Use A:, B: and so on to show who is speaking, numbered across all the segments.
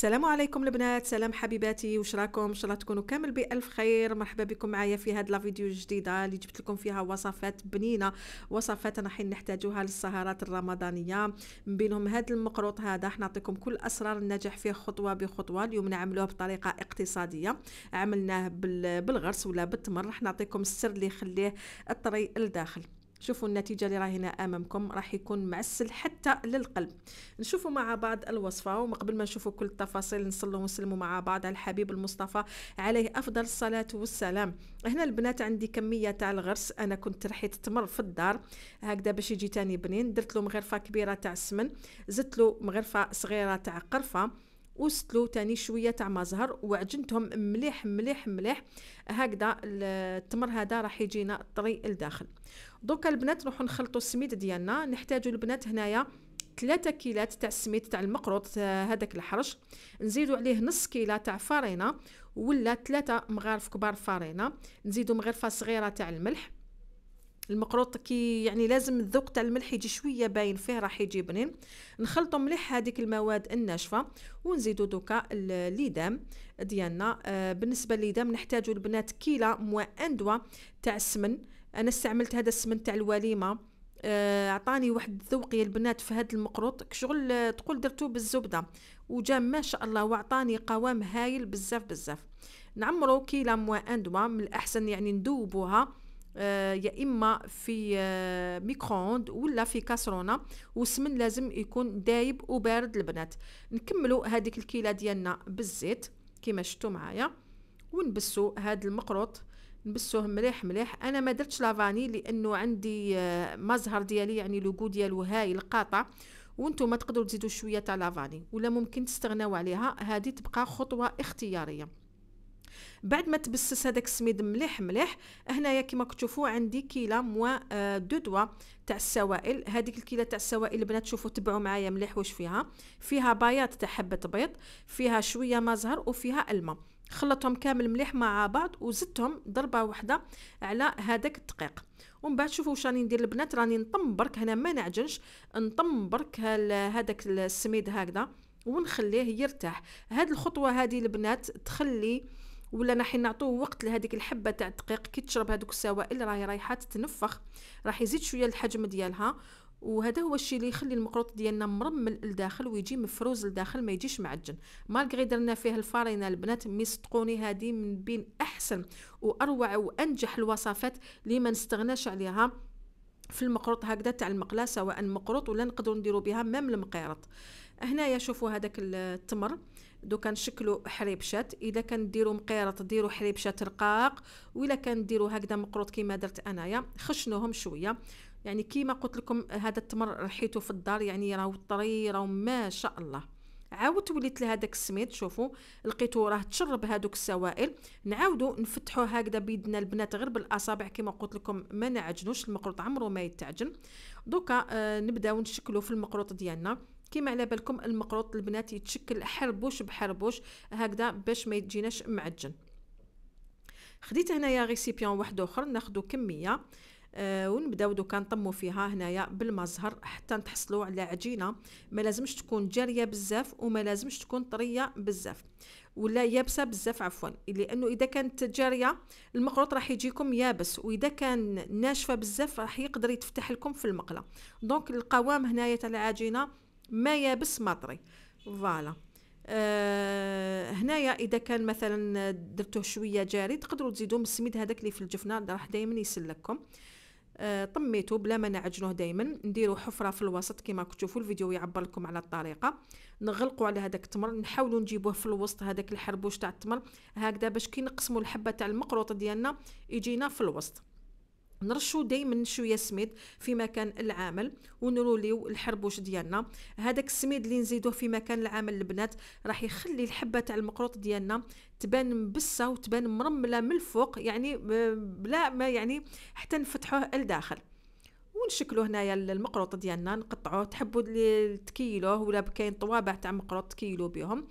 A: السلام عليكم البنات سلام حبيباتي واش راكم ان شاء الله تكونوا كامل بالف خير مرحبا بكم معايا في هاد لا فيديو الجديده اللي جبت لكم فيها وصفات بنينه وصفات انا حين نحتاجوها للسهرات الرمضانيه من بينهم هاد المقروط هذا راح نعطيكم كل اسرار النجاح فيه خطوه بخطوه اليوم نعملوه بطريقه اقتصاديه عملناه بالغرس ولا بالتمر راح نعطيكم السر اللي يخليه الطري لداخل شوفوا النتيجه اللي راهي هنا امامكم راح يكون معسل حتى للقلب نشوفوا مع بعض الوصفه وقبل ما نشوفوا كل التفاصيل نصلوا ونسلموا مع بعض على الحبيب المصطفى عليه افضل الصلاه والسلام هنا البنات عندي كميه تاع الغرس انا كنت رحيت تمر في الدار هكذا باش يجي تاني بنين درت له مغرفه كبيره تاع السمن زدت له مغرفه صغيره تاع قرفه وسلو تاني شويه تاع مزهر وعجنتهم مليح مليح مليح هكذا التمر هذا راح يجينا طري لداخل دوكا البنات نروحو نخلطو السميد ديالنا نحتاجو البنات هنايا 3 كيلات تاع السميد تاع المقروط آه، هذاك الحرش نزيدو عليه نص كيله تاع فارينه ولا 3 مغارف كبار فارينه نزيدو مغرفه صغيره تاع الملح المقروط كي يعني لازم الذوق تاع الملح يجي شويه باين فيه راح يجي بنين نخلطو مليح هذيك المواد الناشفه ونزيدوا دوكا الليدام ديالنا آه بالنسبه لليدام نحتاجو البنات كيله موا اندوا تاع السمن انا استعملت هذا السمن تاع الوليمه آه، عطاني واحد الذوق يا البنات في هذا المقروط كشغل آه، تقول درتو بالزبده وجا ما شاء الله واعطاني قوام هايل بزاف بزاف نعمرو كيلا موا اندوا من الاحسن يعني ندوبوها آه، يا اما في آه، ميكرووند ولا في كاسرونه والسمن لازم يكون دايب وبارد البنات نكملوا هذيك الكيله ديالنا بالزيت كما شفتوا معايا ونبسوا هذا المقروط نبسوه مليح مليح انا ما درتش لافاني لانه عندي آه، مزهر ديالي يعني لوغو ديالو هايل قاطع وانتم تقدروا تزيدوا شويه تاع لافاني ولا ممكن تستغناو عليها هذه تبقى خطوه اختياريه بعد ما تبسس هذاك السميد مليح مليح هنايا كما كتشوفوا عندي كيله موان آه، دو دوا تاع السوائل هذيك الكيله تاع السوائل البنات شوفوا تبعوا معايا مليح واش فيها فيها بياض تاع حبه بيض فيها شويه ما زهر وفيها الماء خلطهم كامل مليح مع بعض وزدتهم ضربه واحده على هذاك الدقيق ومن بعد شوفوا واش راني ندير البنات راني نطم برك هنا ما نعجنش نطم برك هذاك السميد هكذا ونخليه يرتاح هاد الخطوه هذه البنات تخلي ولا رايحين نعطوه وقت لهذيك الحبه تاع الدقيق كي تشرب هذوك السوائل راهي رايحه تتنفخ راح يزيد شويه الحجم ديالها وهذا هو الشيء اللي يخلي المقروط ديالنا مرمل لداخل ويجي مفروز لداخل ما يجيش معجن مالغري درنا فيه الفارينه البنات مي هذه من بين احسن واروع وانجح الوصفات اللي ما نستغناش عليها في المقروط هكذا تاع المقلاه سواء مقروط ولا نقدروا نديروا بها ميم المقيرط هنايا شوفوا هذاك التمر دوكا نشكلو حريبشات اذا كان ديرو مقيرط ديرو حريبشات رقاق كان ديرو هكذا مقروط كيما درت انايا خشنوهم شويه يعني كيما قلت لكم هذا التمر رحيته في الدار يعني راهو طري راهو ما شاء الله عاودت وليت لهذاك السميد شوفوا لقيتو راه تشرب هادوك السوائل نعاودو نفتحو هكذا بيدنا البنات غير بالاصابع كيما قلت لكم ما نعجنوش المقروط عمرو ما يتعجن دوكا آه نبداو نشكلو في المقروط ديالنا كيما على بالكم المقروط البنات يتشكل حربوش بحربوش هكذا باش ما يجيناش معجن خديت هنايا ريسيبيون واحد اخر ناخدو كميه آه ونبداو دوكا نطمو فيها هنايا بالمزهر حتى نتحصلوا على عجينه ما لازمش تكون جاريه بزاف وما لازمش تكون طريه بزاف ولا يابسه بزاف عفوا لانه اذا كانت جاريه المقروط راح يجيكم يابس واذا كان ناشفه بزاف راح يقدر يتفتح لكم في المقله دونك القوام هنايا تاع العجينه ما يابس مطري فوالا آه، هنايا اذا كان مثلا درتوه شويه جاري تقدروا تزيدوا من السميد هذاك اللي في الجفنه راح دائما يسلككم آه، طميتو بلا ما نعجنوه دائما نديرو حفره في الوسط كما تشوفوا الفيديو يعبر لكم على الطريقه نغلقوا على هذاك التمر نحاولوا نجيبوه في الوسط هذاك الحربوش تاع التمر هكذا باش كي نقسموا الحبه تاع المقروطه ديالنا يجينا في الوسط نرشو دائما شويه سميد في مكان العامل ونروليو الحربوش ديالنا هذاك السميد اللي نزيدوه في مكان العمل البنات راح يخلي الحبه تاع المقروط ديالنا تبان مبسه وتبان مرمله من الفوق يعني بلا ما يعني حتى نفتحوه لداخل ونشكلو هنايا المقروط ديالنا نقطعوه تحبوا تكيلوه ولا بكاين طوابع تاع مقروط تكيلو بهم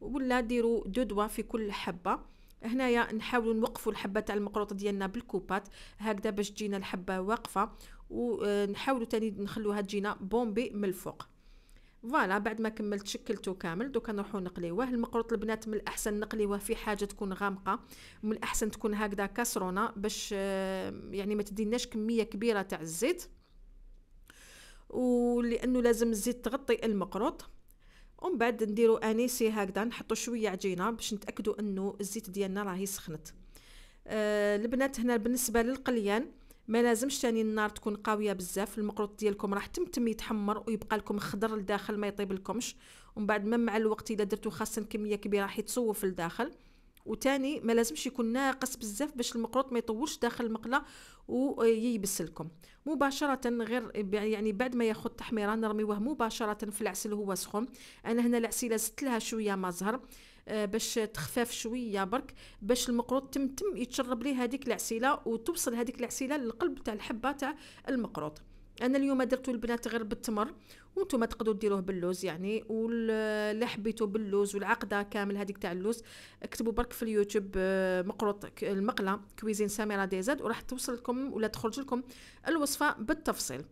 A: ولا ديروا دو دوا في كل حبه هنايا نحاولوا نوقفوا الحبه تاع المقروط ديالنا بالكوبات هكذا باش تجينا الحبه واقفه ونحاولوا آه، تاني نخلوها تجينا بومبي من الفوق فوالا بعد ما كملت شكلته كامل دوكا نروحو نقليوه المقروط البنات من الاحسن نقليوه في حاجه تكون غامقه من الاحسن تكون هكذا كسرونه باش آه، يعني ما تديناش كميه كبيره تاع الزيت ولانه لازم الزيت تغطي المقروط ومن بعد نديرو انيسي هكذا نحطو شويه عجينه باش نتاكدو انه الزيت ديالنا راهي سخنت آه البنات هنا بالنسبه للقليان ما لازمش تاني النار تكون قويه بزاف المقروط ديالكم راح تمتم يتحمر ويبقى لكم خضر لداخل ما يطيب لكمش ومن بعد ما مع الوقت الا درتو خاصه كميه كبيره راح يتصوف لداخل وتاني ما لازمش يكون ناقص بزاف باش المقروط ما يطولش داخل المقله وييبس لكم مباشره غير يعني بعد ما ياخذ تحميره نرميوه مباشره في العسل وهو سخون انا هنا العسيله زدت لها شويه ما زهر آه، باش تخفاف شويه برك باش المقروط تم تم يتشرب ليه هذيك العسيله وتوصل هذيك العسيله للقلب تاع الحبه تاع المقروط انا اليوم درتو البنات غير بالتمر وانتم تقدروا ديروه باللوز يعني واللي حبيتو باللوز والعقده كامل هذيك تاع اللوز اكتبوا برك في اليوتيوب آه، مقروط المقله كويزين سميره زاد وراح توصل لكم ولا تخرج لكم الوصفه بالتفصيل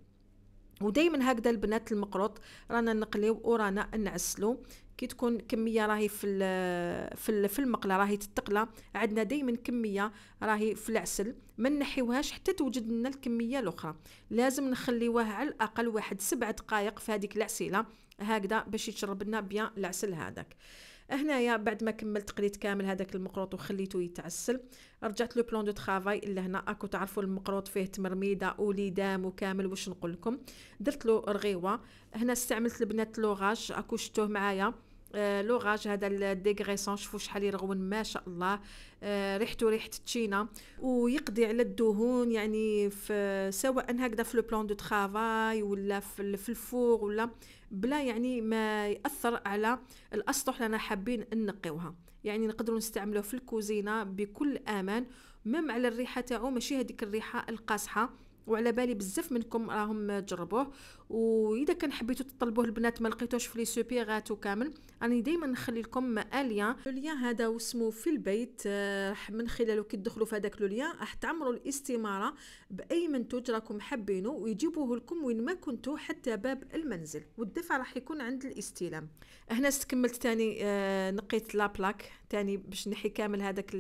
A: ودائما هكذا البنات المقروط رانا نقليو ورانا نعسلو كي تكون كميه راهي في في في المقله راهي تتقلى عندنا دائما كميه راهي في العسل ما نحيوهاش حتى توجد لنا الكميه الاخرى لازم نخليوه على الاقل واحد سبعة دقائق في هذيك العسيله هكذا باش يتشرب لنا بيان العسل هذاك هنايا بعد ما كملت قريت كامل هذاك المقروط وخليته يتعسل رجعت لو بلون دو ترافاي اللي هنا اكو تعرفوا المقروط فيه تمرميده وليدام وكامل واش نقول لكم درت له رغيوه هنا استعملت البنات لوغاج اكو شتوه معايا آه، لوغاج هذا الديغريسون شوفوا شحال يرغون ما شاء الله آه، ريحته ريحه تشينا ويقضي على الدهون يعني في سواء هكذا في لو بلون دو ترافاي ولا في, الفوق الفور ولا بلا يعني ما ياثر على الاسطح اللي انا حابين نقيوها يعني نقدروا نستعملوه في الكوزينه بكل امان مم على الريحه تاعو ماشي هذيك الريحه القاصحه وعلى بالي بزاف منكم راهم جربوه واذا كان حبيتو تطلبوه البنات ما لقيتوش في لي سوبيغاتو كامل راني دائما نخلي لكم اليان لو هذا واسمو في البيت راح من خلاله كي تدخلوا في هذاك لو راح تعمروا الاستماره باي منتوج راكم حابينه ويجيبوه لكم وين ما كنتو حتى باب المنزل والدفع راح يكون عند الاستلام هنا استكملت تاني آه نقيت لابلاك تاني باش نحي كامل هذاك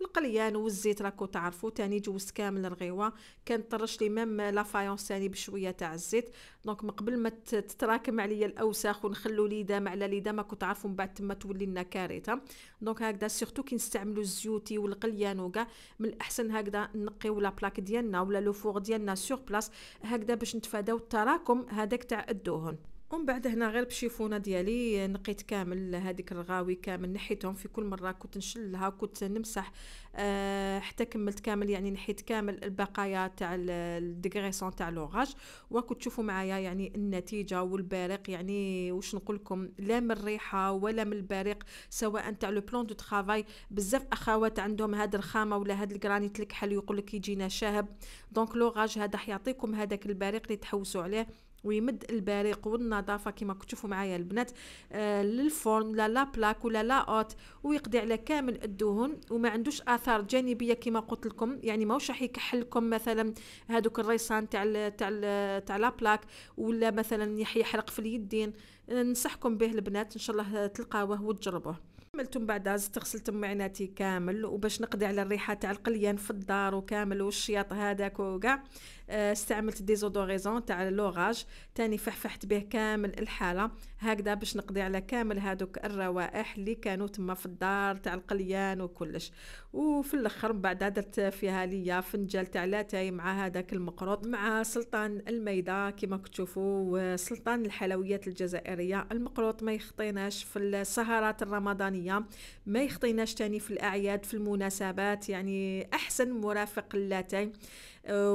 A: القليان والزيت راكو تعرفوا تاني جوزت كامل الغيوه كان طرش لي ميم لافايونس تاني بشويه تاع الزيت دونك من قبل ما تتراكم عليا الاوساخ ونخلو ليدام على ليدام ما كنت عارفه من بعد تما تولي لنا كارثه دونك هكذا سورتو كي نستعملو الزيوتي والقليان وكاع من الاحسن هكذا نقيو لا بلاك ديالنا ولا لو فوغ ديالنا سور بلاص هكذا باش نتفاداو التراكم هذاك تاع الدهون ومن بعد هنا غير بشيفونه ديالي نقيت كامل هذيك الغاوي كامل نحيتهم في كل مره كنت نشلها كنت نمسح أه حتى كملت كامل يعني نحيت كامل البقايا تاع الديغريسون تاع لوغاج وكنت تشوفوا معايا يعني النتيجه والبارق يعني واش نقول لكم لا من الريحه ولا من البارق سواء تاع لو بلون دو ترافاي بزاف اخوات عندهم هاد الرخامه ولا هاد الجرانيت الكحل يقول لك يجينا شاهب دونك لوغاج هذا حيعطيكم هذاك البارق اللي تحوسوا عليه ويمد البريق والنظافه كما كتشوفوا معايا البنات آه، للفرن لا لا بلاك ولا لا اوت ويقضي على كامل الدهون وما عندوش اثار جانبيه كما قلت لكم يعني ماهوش راح يكحل لكم مثلا هذوك الريسان تاع تاع تاع لا بلاك ولا مثلا يحرق في اليدين آه، ننصحكم به البنات ان شاء الله تلقاوه وتجربوه كملتم بعد زدت غسلت معناتي كامل وباش نقضي على الريحه تاع القليان في الدار وكامل والشياط هذاك وكاع آه، استعملت ديزودوريزون تاع لوراج تاني فحفحت به كامل الحاله هكذا باش نقضي على كامل هادوك الروائح اللي كانوا تما في الدار تاع القليان وكلش وفي الاخر من بعد درت فيها ليا فنجال تاع لاتاي مع هذاك المقروط مع سلطان الميدا كما كتشوفوا سلطان الحلويات الجزائريه المقروط ما يخطيناش في السهرات الرمضانيه ما يخطيناش تاني في الاعياد في المناسبات يعني احسن مرافق اللاتاي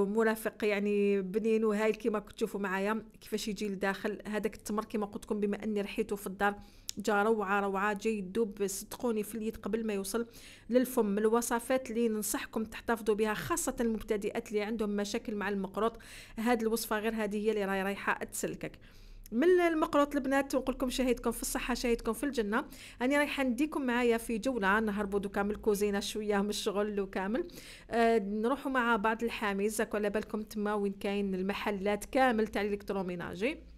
A: مرافق يعني بنين وهايل كيما تشوفوا معايا كيفاش يجي لداخل هذاك التمر كيما قلت لكم بما اني رحيته في الدار جا روعه روعه جاي يدوب صدقوني في اليد قبل ما يوصل للفم من الوصفات اللي ننصحكم تحتفظوا بها خاصه المبتدئات اللي عندهم مشاكل مع المقروط هذه الوصفه غير هذه هي اللي راي رايحه تسلكك من المقرط البنات ونقول لكم شهيدكم في الصحه شهيدكم في الجنه راني رايحه نديكم معايا في جوله نهربوا دوكا من الكوزينه شويه من الشغل وكامل آه نروحوا مع بعض الحاميز على بالكم تما وين كاين المحلات كامل تاع الالكتروميناجي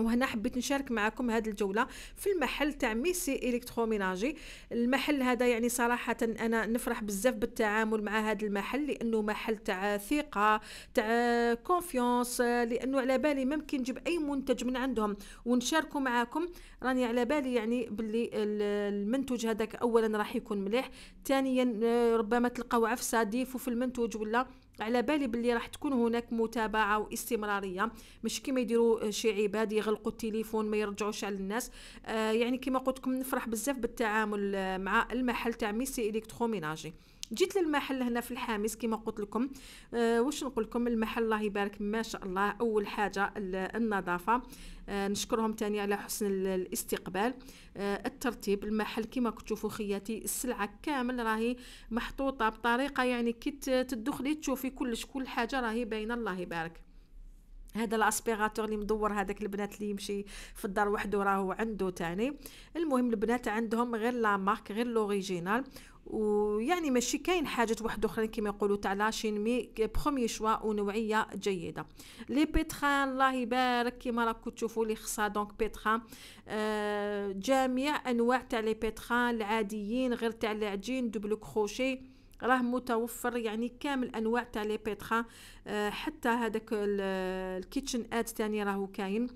A: وهنا حبيت نشارك معكم هذه الجوله في المحل تاع ميسي الكتروميناجي المحل هذا يعني صراحه انا نفرح بزاف بالتعامل مع هذا المحل لانه محل تاع ثقه تاع كونفيونس لانه على بالي ممكن نجيب اي منتج من عندهم ونشاركه معكم راني على بالي يعني باللي المنتوج هذاك اولا راح يكون مليح ثانيا آه، ربما تلقاو عفسه ديفو في المنتوج ولا على بالي باللي راح تكون هناك متابعه واستمراريه مش كما يديروا آه، شي عباد يغلقوا التليفون ما يرجعوش على الناس آه يعني كما قلت لكم نفرح بزاف بالتعامل آه، مع المحل تاع ميسي الكترو ميناجي جيت للمحل هنا في الحامس كما قلت لكم أه واش نقول لكم المحل الله يبارك ما شاء الله اول حاجه النظافه أه نشكرهم تاني على حسن الاستقبال أه الترتيب المحل كما كتشوفوا خياتي السلعه كامل راهي محطوطه بطريقه يعني كي تدخلي تشوفي كلش كل حاجه راهي باينه الله يبارك هذا الاسبيغاتور اللي مدور هذاك البنات اللي يمشي في الدار وحده راهو عنده تاني المهم البنات عندهم غير لا مارك غير لوريجينال ويعني ماشي كاين حاجات واحده اخرى كما يقولوا تاع لاشين مي برومي شوا ونوعيه جيده لي بيتران الله يبارك كما راكم تشوفوا لي خصها دونك بيتران آه جميع انواع تاع لي بيتران العاديين غير تاع العجين دوبل كروشي راه متوفر يعني كامل انواع تاع لي بيترا أه حتى هذاك الكيتشن اد تاني راهو كاين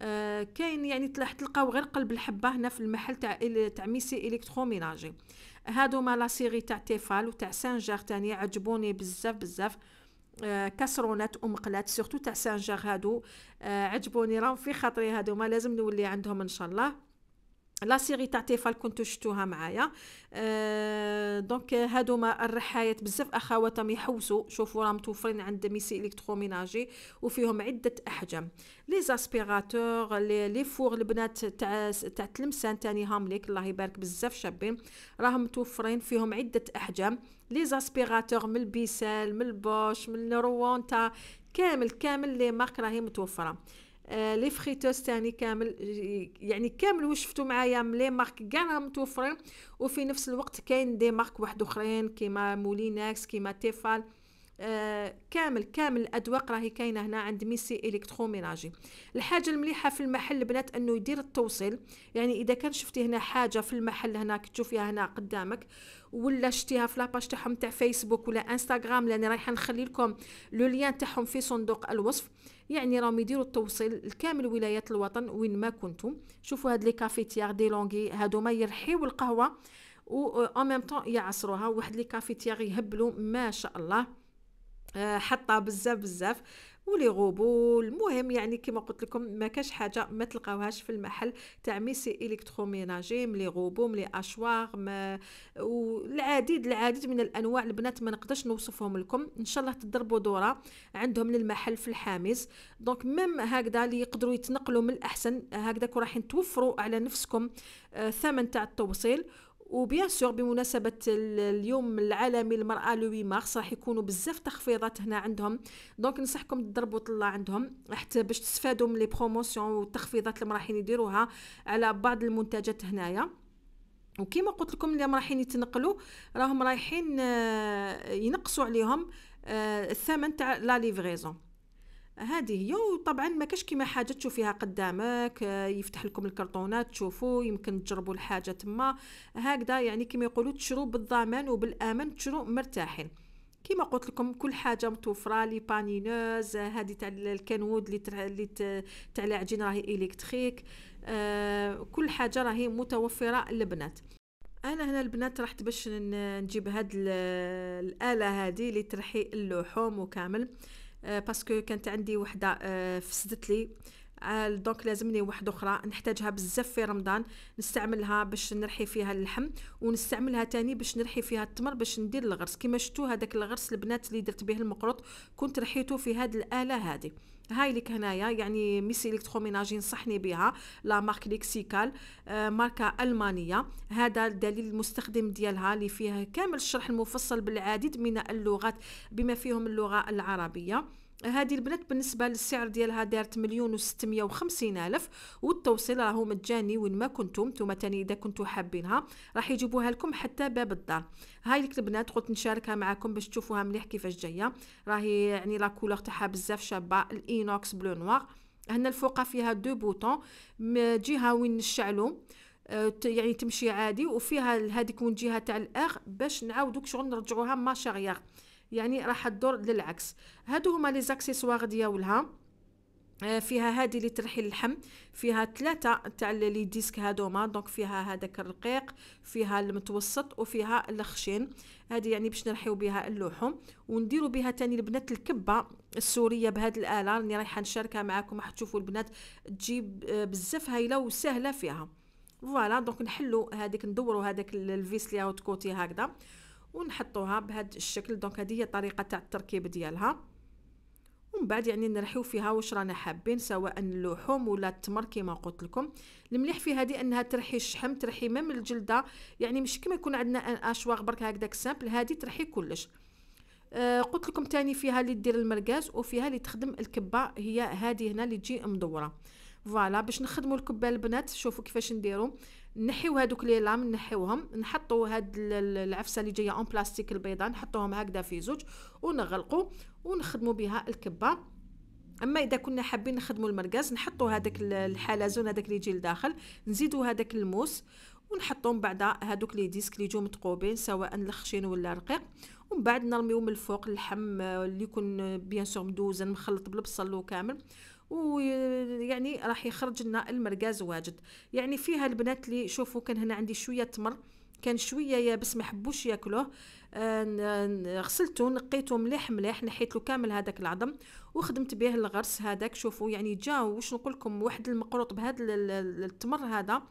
A: أه كاين يعني تلاح تلقاو غير قلب الحبه هنا في المحل تاع تاع ميسي الكتروميناجي هادو مالا لاسيري تاع تيفال وتاع سانجار تاني عجبوني بزاف بزاف آه، كسرونات ومقلات سورتو تاع سانجار هادو آه، عجبوني راهم في خاطري هادو ما لازم نولي عندهم ان شاء الله لا سيري تاع تيفال كنتو شفتوها معايا أه دونك هادوما الرحايات بزاف اخواتهم يحوسوا شوفوا راهم متوفرين عند ميسي الكتروميناجي وفيهم عده احجام لي زاسبيراتور لي فور البنات تاع تاع تلمسان تاني هامليك الله يبارك بزاف شابين راهم متوفرين فيهم عده احجام لي زاسبيراتور من البيسال من البوش من تاع كامل كامل لي مارك راهي متوفره آه، لي فريتوس تاني كامل يعني كامل واش شفتوا معايا لي مارك كاع راهم متوفرين وفي نفس الوقت كاين دي مارك واحد اخرين كيما موليناكس كيما تيفال آه كامل كامل الاذواق راهي كاينه هنا عند ميسي ميناجي الحاجه المليحه في المحل البنات انه يدير التوصيل يعني اذا كان شفتي هنا حاجه في المحل هناك تشوفيها هنا قدامك ولا شتيها في لاباج تاعهم تاع فيسبوك ولا انستغرام لاني رايحه نخلي لكم لو ليان تاعهم في صندوق الوصف يعني راهم يديروا التوصيل لكامل ولايات الوطن وين ما كنتم شوفوا هاد لي كافيتيار دي لونغي هادو ما يرحيو القهوه و ان ميم طون يعصروها واحد لي كافيتيار يهبلوا ما شاء الله آه، حطها بزاف بزاف ولي غوبول المهم يعني كما قلت لكم ما كاش حاجه ما تلقاوهاش في المحل تاع ميسي الكتروميناجي ملي غوبو ملي اشواغ ما والعديد العديد من الانواع البنات ما نقدرش نوصفهم لكم ان شاء الله تضربوا دوره عندهم للمحل في الحامز دونك ميم هكذا اللي يقدروا يتنقلوا من الاحسن هكذاك راح توفروا على نفسكم آه، الثمن تاع التوصيل وبيان سور بمناسبه اليوم العالمي للمراه لوي مارس راح يكونوا بزاف تخفيضات هنا عندهم دونك نصحكم تضربوا طلع عندهم حتى باش تستفادوا من لي بروموسيون والتخفيضات اللي رايحين يديروها على بعض المنتجات هنايا وكما قلت لكم اللي رايحين يتنقلوا راهم رايحين آه، ينقصوا عليهم آه، الثمن تاع لا ليفريزون هذه هي وطبعا ما كاش كيما حاجه تشوفيها قدامك آه، يفتح لكم الكرتونات تشوفوا يمكن تجربوا الحاجه تما هكذا يعني كيما يقولوا تشرو بالضمان وبالامان تشرو مرتاحين كما قلت لكم كل حاجه متوفره لي بانينوز آه، هذه تاع الكنود اللي اللي تاع العجين راهي الكتريك آه، كل حاجه راهي متوفره للبنات انا هنا البنات رحت باش نجيب هاد الاله هذه اللي ترحي اللحوم وكامل آه، باسكو كانت عندي وحده آه، فسدت لي آه، دونك لازمني واحده اخرى نحتاجها بزاف في رمضان نستعملها باش نرحي فيها اللحم ونستعملها تاني باش نرحي فيها التمر باش ندير الغرس كما شفتوا هذاك الغرس البنات اللي درت به المقروط كنت رحيته في هاد الاله هذه هاي لك هنايا يعني ميسي الكتروميناجي نصحني بها لا مارك ليكسيكال آه، ماركه المانيه هذا الدليل المستخدم ديالها اللي فيها كامل الشرح المفصل بالعديد من اللغات بما فيهم اللغه العربيه هذه البنات بالنسبه للسعر ديالها دارت مليون و وخمسين الف والتوصيل راهو مجاني وين ما كنتم نتوما تاني اذا كنتو حابينها راح يجيبوها لكم حتى باب الدار هاي لك البنات قلت نشاركها معكم باش تشوفوها مليح كيفاش جايه راهي يعني لا كولور تاعها بزاف شابه الاينوكس بلو نوار هنا الفوقه فيها دو بوتون جهه وين نشعلو آه، يعني تمشي عادي وفيها هذيك من جهه تاع الاخ باش نعاودوك شغل نرجعوها ماشاريير يعني راح تدور للعكس هادو هما لي زاكسيسوار ديالها آه، فيها هذه ترحي اللحم فيها ثلاثه تاع لي ديسك هادوما دونك فيها هذاك الرقيق فيها المتوسط وفيها الخشين هذه يعني باش نرحيو بها اللحوم ونديروا بها تاني البنات الكبه السوريه بهاد الاله راني رايحه نشاركها معكم راح تشوفوا البنات تجيب آه، بزاف هايله وسهله فيها فوالا دونك نحلو هذيك ندورو هذاك الفيس لي اوت كوتي هكذا ونحطوها بهذا الشكل دونك هذه هي الطريقه تاع التركيب ديالها ومن بعد يعني نرحيو فيها واش رانا حابين سواء اللحوم ولا التمر كما قلت لكم المليح في هذه انها ترحي الشحم ترحي مام الجلده يعني مش كما يكون عندنا اشواغ برك هكذاك سامبل هذه ترحي كلش آه قلت لكم تاني فيها اللي دير المرقاز وفيها اللي تخدم الكبه هي هذه هنا اللي تجي مدوره فوالا باش نخدموا الكبه البنات شوفوا كيفاش نديرو نحيو هادوك لي لام نحيوهم نحطو هاد العفسه اللي جايه اون بلاستيك البيضاء نحطوهم هكذا في زوج ونغلقو ونخدمو بها الكبه اما اذا كنا حابين نخدمو المرقاز نحطو هذاك الحلزون هذاك اللي يجي لداخل نزيدو هذاك الموس ونحطو من بعد هذوك لي ديسك اللي يجو متقوبين سواء الخشين ولا رقيق ومن بعد نرميو من الفوق اللحم اللي يكون بيان سور مدوزن مخلط بالبصل وكامل ويعني راح يخرج لنا المرقاز واجد يعني فيها البنات اللي شوفوا كان هنا عندي شويه تمر كان شويه يابس ما حبوش ياكلوه آه، غسلته نقيته مليح مليح نحيت له كامل هذاك العظم وخدمت به الغرس هذاك شوفوا يعني جا واش نقول لكم واحد المقروط بهذا التمر هذا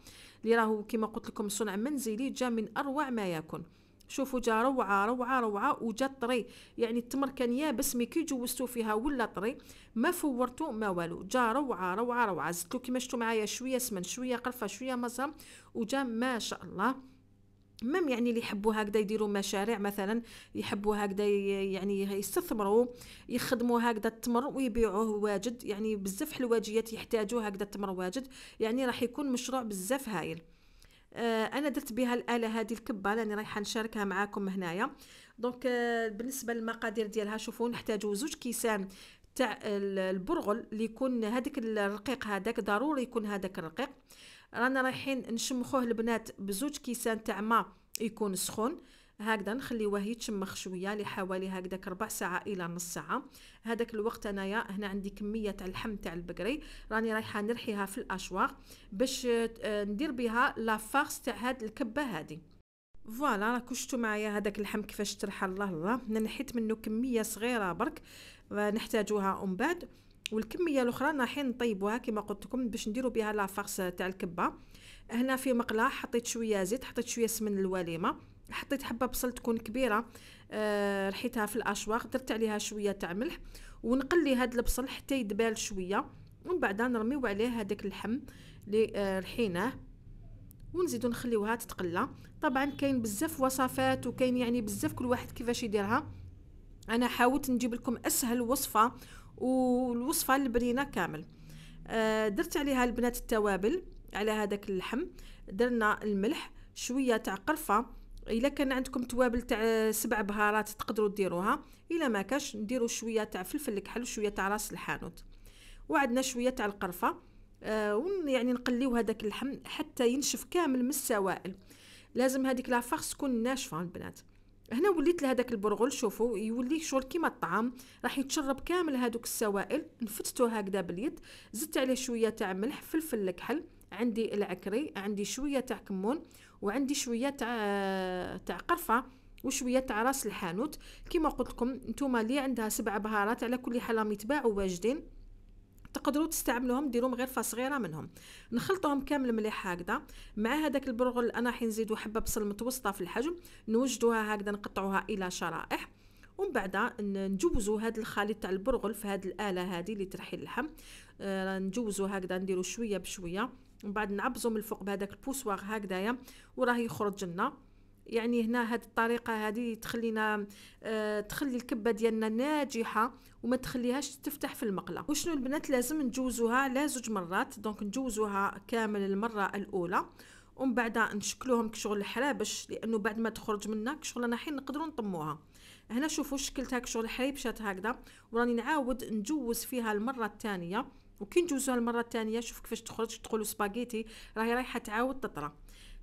A: اللي راهو كما قلت لكم صنع منزلي جا من اروع ما يكون شوفوا جا روعه روعه روعه وجا طري يعني التمر كان يابس مي كي جوزتو فيها ولا طري ما فورتو ما والو جا روعه روعه روعه زدتو كيما شفتو معايا شويه سمن شويه قرفه شويه مزهر وجا ما شاء الله مم يعني اللي يحبوا هكذا يديروا مشاريع مثلا يحبوا هكذا يعني يستثمروا يخدموا هكذا التمر ويبيعوه واجد يعني بزاف حلواجيات يحتاجوا هكذا التمر واجد يعني راح يكون مشروع بزاف هايل آه، انا درت بها الاله هذه الكبه لاني رايحه نشاركها معاكم هنايا دونك آه، بالنسبه للمقادير ديالها شوفوا نحتاجوا زوج كيسان تاع البرغل اللي يكون هذاك الرقيق هذاك ضروري يكون هذاك الرقيق رانا رايحين نشمخوه البنات بزوج كيسان تاع ما يكون سخون هكذا نخليوه يتشمخ شويه لحوالي هكذاك ربع ساعه الى نص ساعه هذاك الوقت انايا هنا عندي كميه تاع اللحم تاع البقري راني رايحه نرحيها في الاشواق باش آه، ندير بها لا فارس تاع هاد الكبه هذه فوالا راكو شفتوا معايا هذاك اللحم كيفاش ترحى الله الله نحيت منه كميه صغيره برك آه، نحتاجوها من بعد والكميه الاخرى رايحين نطيبوها كما قلت لكم باش نديروا بها لا فارس تاع الكبه هنا في مقله حطيت شويه زيت حطيت شويه سمن الوليمه حطيت حبه بصل تكون كبيره آه، رحيتها في الاشواغ درت عليها شويه تاع ملح ونقلي هاد البصل حتى يدبال شويه ومن بعد نرميو عليه هذاك اللحم اللي آه، رحيناه ونزيدو نخليوها تتقلى طبعا كاين بزاف وصفات وكاين يعني بزاف كل واحد كيفاش يديرها انا حاولت نجيب لكم اسهل وصفه والوصفه البرينه كامل آه، درت عليها البنات التوابل على هذاك اللحم درنا الملح شويه تاع قرفه الا كان عندكم توابل تاع سبع بهارات تقدروا ديروها الا ما كاش نديروا شويه تاع فلفل الكحل وشويه تاع راس الحانوت وعندنا شويه تاع القرفه آه يعني نقليو هذاك اللحم حتى ينشف كامل من السوائل لازم هذيك لافارس تكون ناشفه البنات هنا وليت لهذاك البرغل شوفوا يولي شغل كيما الطعام راح يتشرب كامل هذوك السوائل نفتتو هكذا باليد زدت عليه شويه تاع ملح فلفل الكحل عندي العكري عندي شويه تاع كمون وعندي شويه تاع تاع قرفه وشويه تاع راس الحانوت كيما قلت لكم نتوما اللي عندها سبع بهارات على كل حال راهم يتباعوا واجدين تقدروا تستعملوهم ديروهم غير صغيره منهم نخلطوهم كامل مليح هكذا مع هذاك البرغل انا راح نزيدو حبه بصل متوسطه في الحجم نوجدوها هكذا نقطعوها الى شرائح ومن بعد نجوزوا هذا الخليط تاع البرغل في هذه الاله هذه اللي ترحي اللحم آه نجوزوا هكذا نديروا شويه بشويه من بعد نعبزو من الفوق بهذاك البوسواغ هكذايا وراه يخرج لنا يعني هنا هاد الطريقه هذه تخلينا آه تخلي الكبه ديالنا ناجحه وما تخليهاش تفتح في المقله وشنو البنات لازم نجوزوها لا زوج مرات دونك نجوزوها كامل المره الاولى ومن بعد نشكلوهم كشغل الحرابش لانه بعد ما تخرج منا كشغل حين نقدروا نطموها هنا شوفوا شكلتها كشغل حريبشات هكذا وراني نعاود نجوز فيها المره الثانيه وكي ندوزوها المره الثانيه شوف كيفاش تخرج تقولوا سباغيتي راهي رايحه تعاود تطرى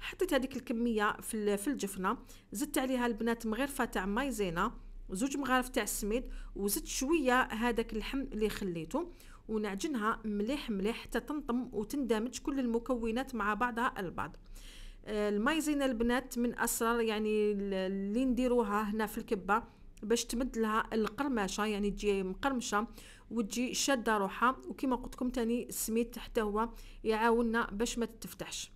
A: حطيت هذيك الكميه في في الجفنه زدت عليها البنات مغرفه تاع مايزينا زوج مغارف تاع السميد وزدت شويه هذاك اللحم اللي خليته ونعجنها مليح مليح حتى تنطم وتندمج كل المكونات مع بعضها البعض آه، المايزينا البنات من اسرار يعني اللي نديروها هنا في الكبه باش تمد لها القرمشه يعني تجي مقرمشه وتجي شاده روحها وكما قلت لكم ثاني السميد حتى هو يعاوننا باش ما تتفتحش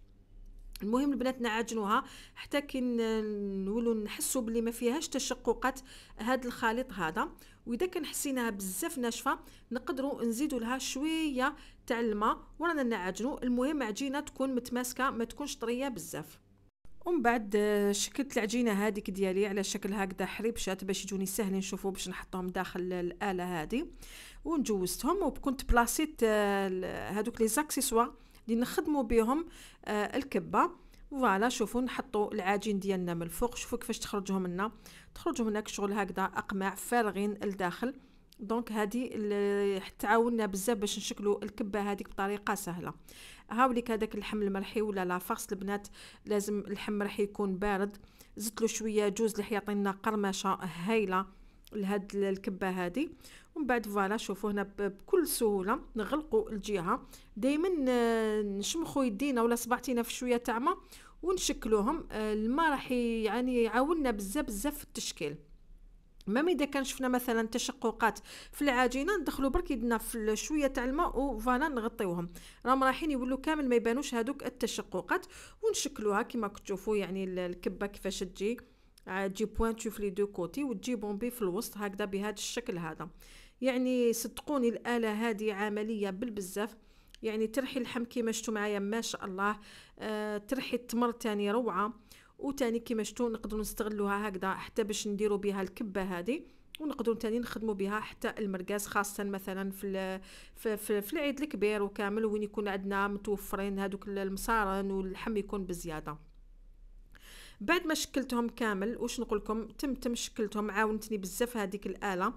A: المهم البنات نعجنوها حتى كي نولوا نحسوا بلي ما فيهاش تشققات هذا الخليط هذا واذا كان حسيناها بزاف ناشفه نقدروا نزيدوا لها شويه تاع الماء ورانا نعجنوا المهم عجينه تكون متماسكه ما تكونش طريه بزاف ومن بعد آه، شكلت العجينه هذيك ديالي على شكل هكذا حريبشات باش يجوني ساهلين نشوفو باش نحطهم داخل الاله هذه ونجوزتهم وكنت بلاصيت هذوك آه، لي زاكسيسوار اللي نخدموا بهم آه، الكبه فوالا شوفوا نحطوا العجين ديالنا من الفوق شوفوا كيفاش تخرجهم لنا تخرجهم لنا كشغل هكذا اقماع فارغين لداخل دونك هذه تعاوننا بزاف باش نشكلوا الكبه هذيك بطريقه سهله هاوليك هذاك اللحم المرحي ولا لا فاص البنات لازم اللحم راح يكون بارد زدت له شويه جوز اللي يعطينا قرمشه هايله لهاد الكبه هذه ومن بعد فوالا شوفوا هنا بكل سهوله نغلقوا الجهه دائما آه، نشمخوا يدينا ولا صباعتينا في شويه تاع ما ونشكلوهم آه، الماء راح يعني يعاوننا بزاف بزاف في التشكيل مام اذا كان شفنا مثلا تشققات في العجينه ندخلوا برك يدنا في شويه تاع الماء وفانا نغطيوهم راهم رايحين يولوا كامل ما يبانوش هذوك التشققات ونشكلوها كما كتشوفوا يعني الكبه كيفاش تجي آه، تجي بوانتو في لي دو كوتي وتجي بومبي في الوسط هكذا بهذا الشكل هذا يعني صدقوني الاله هذه عمليه بالبزاف يعني ترحي اللحم كيما شفتوا معايا ما شاء الله آه ترحي التمر تاني روعه وتاني كيما شفتوا نقدروا نستغلوها هكذا حتى باش نديروا بها الكبه هذه ونقدروا تاني نخدموا بها حتى المرقاس خاصه مثلا في في, في, العيد الكبير وكامل وين يكون عندنا متوفرين هذوك المصارن واللحم يكون بزياده بعد ما شكلتهم كامل واش نقول لكم تم تم شكلتهم عاونتني بزاف هذيك الاله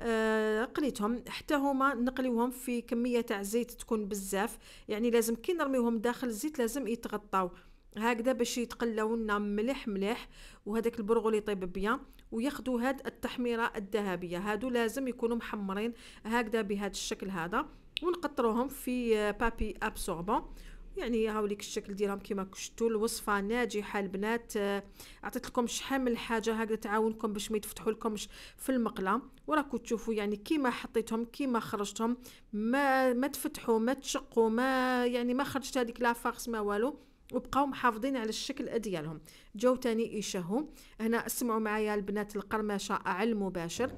A: آه قليتهم حتى هما نقليوهم في كميه تاع زيت تكون بزاف يعني لازم كي نرميوهم داخل الزيت لازم يتغطاو هكذا باش يتقلاو لنا مليح مليح وهذاك البرغل يطيب بيان وياخذوا هاد التحميره الذهبيه هادو لازم يكونوا محمرين هكذا بهذا الشكل هذا ونقطروهم في بابي ابسوربون يعني هاوليك الشكل ديالهم كما شفتوا الوصفه ناجحه البنات آه، عطيت لكم شحال من حاجه هكذا تعاونكم باش ما يتفتحوا لكمش في المقله وراكو تشوفوا يعني كيما حطيتهم كيما خرجتهم ما ما تفتحوا ما تشقوا ما يعني ما خرجت هذيك لا ما والو وبقاو محافظين على الشكل ديالهم جاو تاني يشهوا هنا اسمعوا معايا البنات القرمشه على المباشر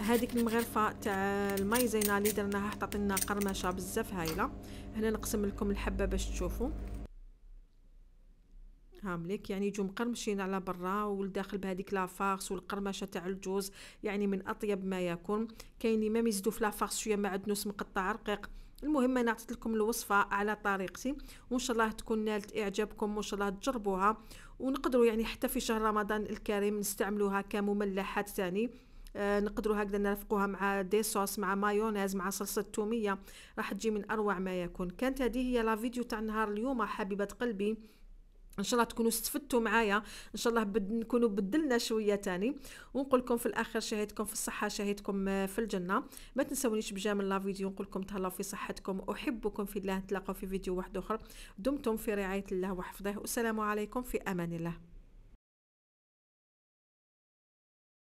A: هذيك المغرفه تاع المايزينا اللي درناها حطت لنا قرمشه بزاف هايله هنا نقسم لكم الحبه باش تشوفوا هامليك يعني يجوا مقرمشين على برا والداخل بهذيك لافارس والقرمشه تاع الجوز يعني من اطيب ما يكون كاين ما يزيدوا في لافارس شويه معدنوس مقطع رقيق المهم انا عطيت لكم الوصفه على طريقتي وان شاء الله تكون نالت اعجابكم وان شاء الله تجربوها ونقدروا يعني حتى في شهر رمضان الكريم نستعملوها كمملحات ثاني آه نقدروا هكذا نرفقوها مع دي صوص مع مايونيز مع صلصه توميه راح تجي من اروع ما يكون كانت هذه هي لا فيديو تاع نهار اليوم حبيبه قلبي ان شاء الله تكونوا استفدتوا معايا ان شاء الله بد... نكونوا بدلنا شويه تاني ونقول لكم في الاخر شهيتكم في الصحه شهيتكم آه، في الجنه ما تنسونيش بجامل لا فيديو نقول لكم تهلاو في صحتكم احبكم في الله نتلاقاو في فيديو واحد اخر دمتم في رعايه الله وحفظه والسلام عليكم في امان الله